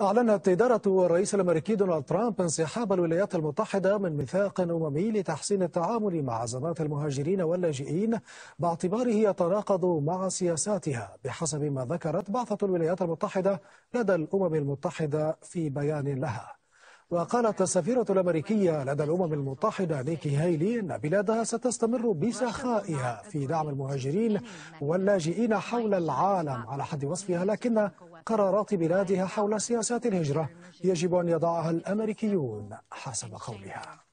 أعلنت إدارة الرئيس الأمريكي دونالد ترامب انسحاب الولايات المتحدة من ميثاق أممي لتحسين التعامل مع أزمات المهاجرين واللاجئين باعتباره يتناقض مع سياساتها بحسب ما ذكرت بعثة الولايات المتحدة لدى الأمم المتحدة في بيان لها وقالت السفيرة الأمريكية لدى الأمم المتحدة نيكي هايلي أن بلادها ستستمر بسخائها في دعم المهاجرين واللاجئين حول العالم على حد وصفها لكن قرارات بلادها حول سياسات الهجرة يجب أن يضعها الأمريكيون حسب قولها